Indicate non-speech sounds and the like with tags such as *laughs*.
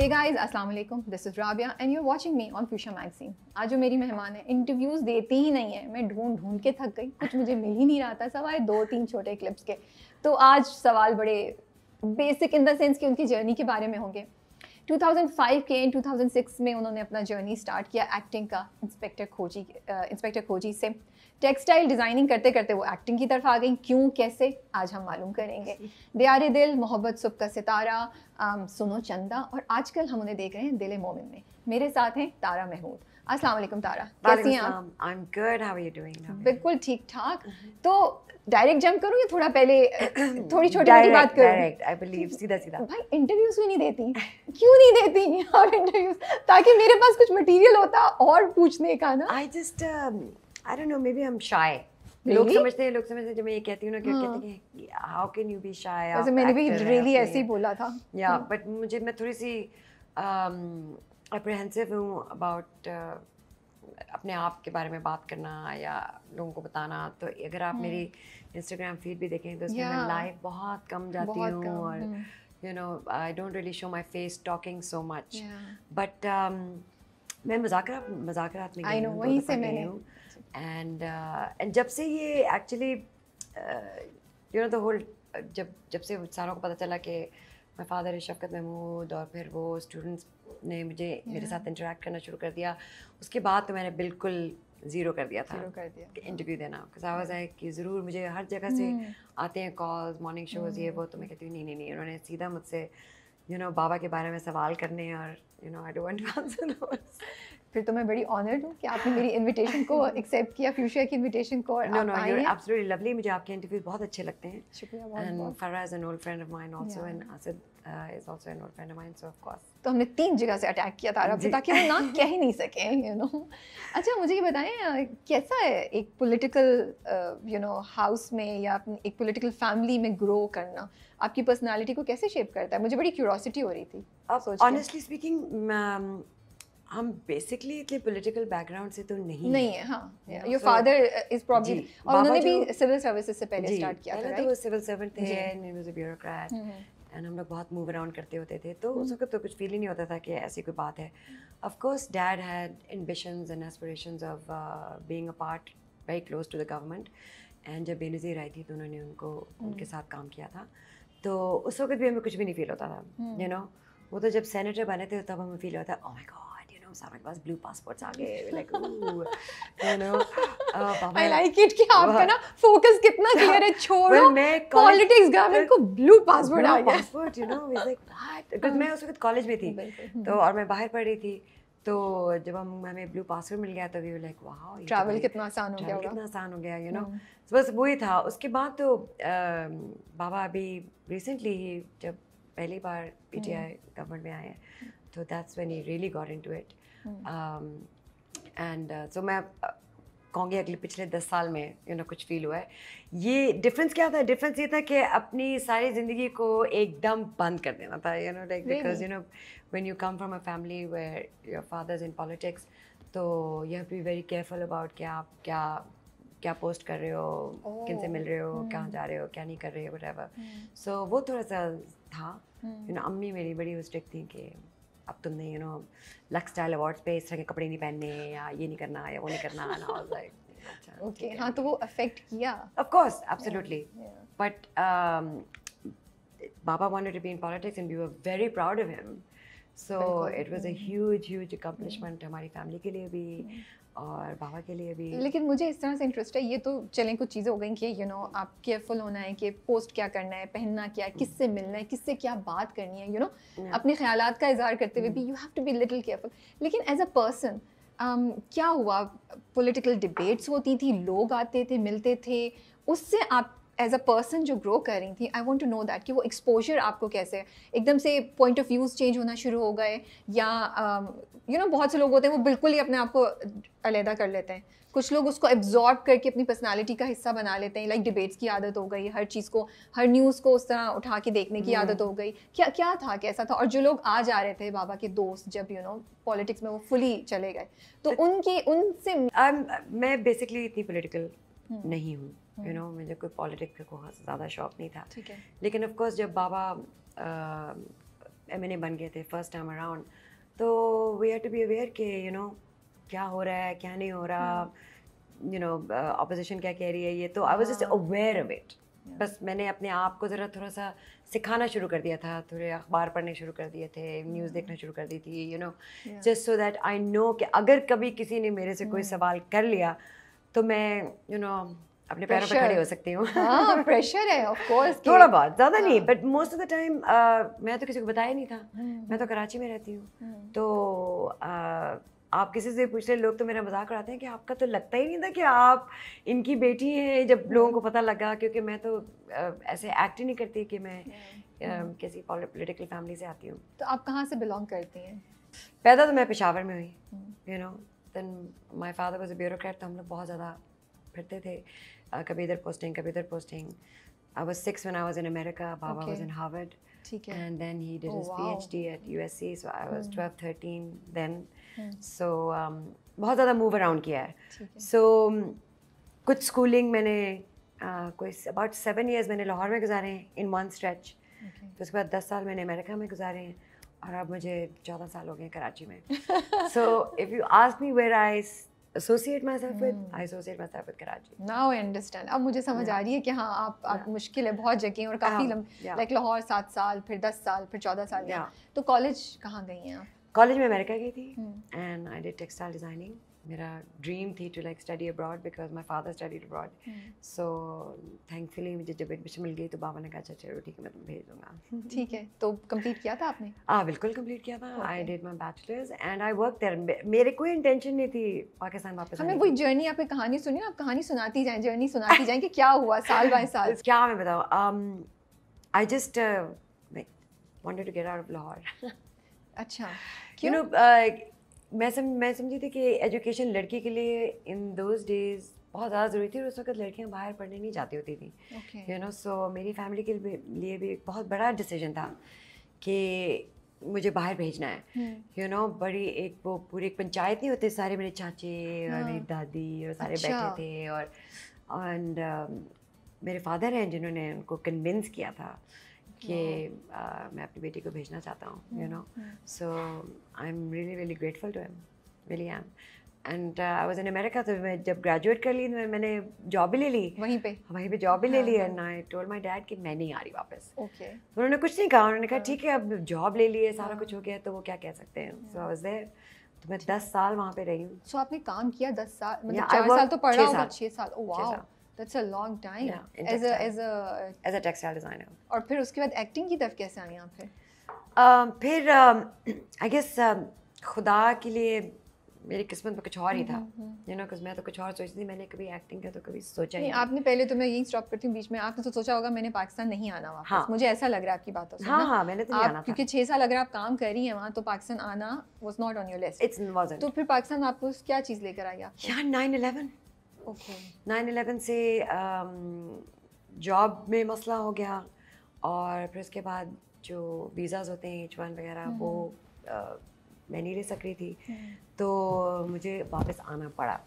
Hey guys, Assalamualaikum. This is Rabia and you're watching me on Fuchsia Magazine. आज जो मेरी मेहमान है इंटरव्यूज देती ही नहीं है मैं ढूंढ ढूंढ के थक गई कुछ मुझे मिल ही नहीं रहा था सवाए दो तीन छोटे क्लिप्स के तो आज सवाल बड़े बेसिक इन द सेंस कि उनकी जर्नी के बारे में होंगे 2005 के 2006 में उन्होंने अपना जर्नी स्टार्ट किया एक्टिंग का इंस्पेक्टर खोजी इंस्पेक्टर खोजी से टेक्सटाइल डिज़ाइनिंग करते करते वो एक्टिंग की तरफ आ गई क्यों कैसे आज हम मालूम करेंगे दियार दिल मोहब्बत सुबका सितारा Um, सुनो चंदा और आजकल हम उन्हें देख रहे हैं दिले मोमिन में मेरे साथ हैं तारा महमूद अस्सलाम वालेकुम तारा कैसी हैं आप I am good how are you doing बिल्कुल ठीक ठाक तो डायरेक्ट जंप करूं या थोड़ा पहले *clears throat* थोड़ी छोटी मोटी बात करूं डायरेक्ट आई बिलीव सीधा सीधा भाई इंटरव्यूज भी नहीं देती क्यों नहीं देती आप इंटरव्यूज ताकि मेरे पास कुछ मटेरियल होता और पूछने का ना I just I don't know maybe I am shy लोग समझते हैं लोग समझते हैं जब मैं ये कहती हूँ ना हाँ। कहते हैं how can you be shy वैसे मैंने भी रियली ऐसे ही बोला था या हाँ। बट मुझे मैं थोड़ी सी um, हूँ अबाउट uh, अपने आप के बारे में बात करना या लोगों को बताना तो अगर आप मेरी इंस्टाग्राम हम्म। फीड भी देखें तो उसमें मैं लाइव बहुत कम जाती हूँ और you know I don't really show my face talking so much but मैं मजाक मजाक में आई नो वहीं से मैंने एंड एंड uh, जब से ये actually you know the whole जब जब से सारों को पता चला कि मैं फादर है शफकत महमूद और फिर वो स्टूडेंट्स ने मुझे yeah. मेरे साथ इंटरेक्ट करना शुरू कर दिया उसके बाद तो मैंने बिल्कुल ज़ीरो कर दिया था इंटरव्यू देना आवाज़ आए कि ज़रूर मुझे हर जगह से hmm. आते हैं कॉल्स मॉर्निंग शोज़ ये वो hmm. तो मैं कहती हूँ नहीं नहीं नहीं उन्होंने सीधा मुझसे यू नो बाबा के बारे में सवाल करने और you know I don't answer फिर तो मैं बड़ी ऑनर्ड हूँ कि आपने मेरी इनविटेशन को एक्सेप्ट *laughs* किया फ्यूचर की इनविटेशन को no no you no, absolutely lovely मुझे आपके इंटरव्यू बहुत अच्छे लगते हैं शुक्रिया बहुत and Farah is an old friend of mine also and Asid is also an old friend of mine so of course तो हमने तीन जगह से अटैक किया था अरब ताकि हम ना *laughs* कह ही नहीं सके यू नो अच्छा मुझे ये बताएं कैसा है एक पॉलिटिकल यू नो हाउस में या एक पॉलिटिकल फैमिली में ग्रो करना आपकी पर्सनालिटी को कैसे शेप करता है मुझे बड़ी क्यूरोसिटी हो रही थी ऑनेस्टली स्पीकिंग हम बेसिकली इतने पॉलिटिकल बैकग्राउंड से तो नहीं नहीं है हाँ योर फादर इज प्रॉब्लली और उन्होंने भी सिविल सर्विसेज से पहले स्टार्ट किया था तो वो सिविल सर्वेंट थे and he was a bureaucrat and हम लोग बहुत मूव अराउंड करते होते थे तो उस हम्म। वक्त तो कुछ फील ही नहीं होता था कि ऐसी कोई बात है of course dad had ambitions and aspirations of being a part very close to the government and जब बेनज़ीर आई थी तो उन्होंने उनको उनके हम्म। साथ काम किया था तो उस वक्त भी हमें कुछ भी नहीं फील होता था यू हम्म। नो वो तो जब सेनेटर बने थे तब हमें फील होता था ओ माय गॉड कि आपका ना कितना है छोड़ो *laughs* को आ गया *laughs* मैं उस वक्त में थी तो और मैं बाहर पढ़ रही थी तो जब हम हमें ब्लू मिल गया तो वी लाइक ट्रैवल कितना आसान हो गया कितना आसान हो गया यू नो हम्म। तो बस वही था उसके बाद तो बाबा अभी रिसेंटली ही जब पहली बार पीटीआई हम्म। गवर्नमेंट में आए तो that's when he really got into it and so मैं uh, कहूँगी अगले पिछले दस साल में यू you नो know, कुछ फील हुआ है ये डिफरेंस क्या था डिफरेंस ये था कि अपनी सारी ज़िंदगी को एकदम बंद कर देना था you know like because you know when you come from a family where your father's in politics तो you have be very careful about कि आप क्या क्या पोस्ट कर रहे हो oh. किन से मिल रहे हो oh, hmm. कहाँ जा रहे हो क्या नहीं कर रहे हो वट एवर सो वो थोड़ा सा था यू hmm. नो अम्मी मेरी बड़ी स्ट्रिक्ट थी कि अब तुमने you know Lux style awards पे इस तरह के कपड़े नहीं पहनने या ये नहीं करना या वो नहीं करना ना वाज लाइक अच्छा ओके *laughs* हां तो वो अफेक्ट किया of course absolutely but Baba wanted to be in politics and we were very proud of him. So it was as huge accomplishment हमारी फैमिली के लिए भी और बाबा के लिए भी लेकिन मुझे इस तरह से इंटरेस्ट है ये तो चलें कुछ चीज़ें हो गई कि यू you नो know, आप केयरफुल होना है कि पोस्ट क्या करना है पहनना क्या है किससे मिलना है किससे क्या बात करनी है यू you नो know? अपने ख्याल का इजहार करते हुए भी you have to be little careful लेकिन एज अ पर्सन क्या हुआ पोलिटिकल डिबेट्स होती थी लोग आते थे मिलते थे उससे आप एज अ पर्सन जो ग्रो कर रही थी I want to know that कि वो एक्सपोजर आपको कैसे एकदम से पॉइंट ऑफ व्यूज़ चेंज होना शुरू हो गए या you uh, know you know, बहुत से लोग होते हैं वो बिल्कुल ही अपने आप को अलहदा कर लेते हैं कुछ लोग उसको एब्जॉर्ब करके अपनी पर्सनालिटी का हिस्सा बना लेते हैं लाइक डिबेट्स की आदत हो गई हर चीज़ को हर न्यूज़ को उस तरह उठा के देखने की हम्म। आदत हो गई क्या क्या था कैसा था और जो लोग आ जा रहे थे बाबा के दोस्त जब यू नो पॉलिटिक्स में वो फुली चले गए तो उनकी उनसे मैं बेसिकली इतनी पोलिटिकल हम्म। नहीं हूँ यू नो मुझे कोई पॉलिटिक्स का ज़्यादा शौक नहीं था लेकिन ऑफकोर्स जब बाबा एम एन ए बन गए थे फर्स्ट टाइम अराउंड तो we have to be aware के यू नो क्या हो रहा है क्या नहीं हो रहा यू नो अपोजिशन क्या कह रही है ये तो आई वॉज जस्ट अवेयर अब इट बस मैंने अपने आप को ज़रा थोड़ा सा सिखाना शुरू कर दिया था थोड़े अखबार पढ़ने शुरू कर दिए थे न्यूज़ हम्म। देखना शुरू कर दी थी you know just so that I know कि अगर कभी किसी ने मेरे से कोई हम्म। सवाल कर लिया तो मैं यू you नो know, अपने पैरों पर खड़ी हो सकती हूँ प्रेशर हाँ, है ऑफ कोर्स थोड़ा बहुत ज़्यादा नहीं but most of the time मैं तो किसी को बताया नहीं था हम्म। मैं तो कराची में रहती हूँ हम्म। तो uh, आप किसी से पूछ रहे लोग तो मेरा मजाक उड़ाते हैं कि आपका तो लगता ही नहीं था कि आप इनकी बेटी हैं जब हम्म। लोगों को पता लगा क्योंकि मैं तो uh, ऐसे एक्ट ही नहीं करती कि मैं um, किसी पॉलिटिकल फैमिली से आती हूँ तो आप कहाँ से बिलोंग करती हैं पैदा तो मैं पेशावर में हुई you know then my father was a bureaucrat तो हम लोग बहुत ज़्यादा फिरते थे कभी इधर पोस्टिंग कभी इधर posting I was six one I was in America बाबा was in Harvard and then he did oh, his wow. PhD at USC so I was hmm. 12 13 then hmm. so um, बहुत ज़्यादा move around किया है so um, कुछ schooling मैंने uh, कोई about seven years मैंने लाहौर में गुजारे हैं इन वन स्ट्रेच फिर उसके बाद दस साल मैंने अमेरिका में गुजारे हैं और अब मुझे चौदह साल हो गए कराची में so if you ask me where I associate myself with I associate myself with Karachi now I understand अब मुझे समझ आ रही है कि हाँ आप आप मुश्किल है बहुत जगह और काफ़ी लाइक लाहौर सात साल फिर दस साल फिर चौदह साल तो कॉलेज कहाँ गई हैं आप कॉलेज में अमेरिका गई थी and I did textile designing मेरा ड्रीम थी to like study abroad because my father studied abroad so thankfully मुझे जब एडमिशन मिल गई तो बाबा ने कहा अच्छा चलो ठीक है मैं तुम्हें भेज दूंगा ठीक है तो कंप्लीट किया था आपने हाँ बिल्कुल कंप्लीट किया था I did my bachelor's and I work there मेरे कोई इंटेंशन नहीं थी पाकिस्तान वापस हमें वही जर्नी आपने कहानी सुनी आप कहानी सुनाती जाए जर्नी सुनाती जाए कि क्या हुआ साल बाय *laughs* साल क्या मैं बताऊँ I just wanted to get out of Lahore अच्छा, you know, uh, मैं सम मैं समझी थी कि एजुकेशन लड़की के लिए इन दोज डेज बहुत ज़्यादा ज़रूरी थी और उस वक्त लड़कियाँ बाहर पढ़ने नहीं जाती होती थी यू नो सो मेरी फैमिली के लिए भी एक बहुत बड़ा डिसीजन था कि मुझे बाहर भेजना है you hmm. Know you know, बड़ी एक वो पूरी एक पंचायत नहीं होती सारे मेरे चाचे hmm. और मेरी हाँ। दादी और सारे अच्छा। बैठे थे और एंड uh, um, मेरे फादर हैं जिन्होंने उनको कन्विंस किया था कि मैं अपनी बेटी को भेजना चाहता हूँ you know so I am really really grateful to am really am and I was in America तो मैं जब ग्रेजुएट कर ली मैं, तो मैंने जॉब भी ले ली वहीं पे हाँ, वहीं पे जॉब भी ले हाँ, ली and I told my dad कि मैं नहीं आ रही वापस ओके okay. उन्होंने कुछ नहीं कहा उन्होंने कहा हाँ। ठीक है अब जॉब ले ली है सारा कुछ हो गया तो वो क्या कह सकते हैं सो आई वॉज देयर तो मैं दस साल वहाँ पे रही हूँ सो so, आपने काम किया दस साल मतलब yeah, चार साल तो पढ़ा होगा छः साल oh wow That's a long time. Yeah, as a as a as a textile designer. और फिर उसके बाद एक्टिंग की तरफ कैसे आई आप फिर um, फिर आई um, गेस um, खुदा के लिए मेरी किस्मत में कुछ और ही था यू नो बिकॉज मैं तो कुछ और सोचती थी मैंने कभी एक्टिंग का तो कभी सोचा नहीं आपने पहले तो मैं यही स्टॉप करती हूँ बीच में आपने तो सोचा होगा मैंने पाकिस्तान नहीं आना वहाँ हाँ। मुझे ऐसा लग रहा है आपकी बात से हाँ, हाँ, मैंने तो नहीं आना क्योंकि छह साल अगर आप काम कर रही है वहाँ तो पाकिस्तान आना was not on your list it's तो फिर पाकिस्तान आपको क्या चीज़ लेकर आई आप यार नाइन इलेवन नाइन इलेवन से जॉब में मसला हो गया और फिर उसके बाद जो वीज़ाज़ होते हैं एच वन वगैरह हम्म। वो मैं नहीं ले सक रही थी हम्म। तो मुझे वापस आना पड़ा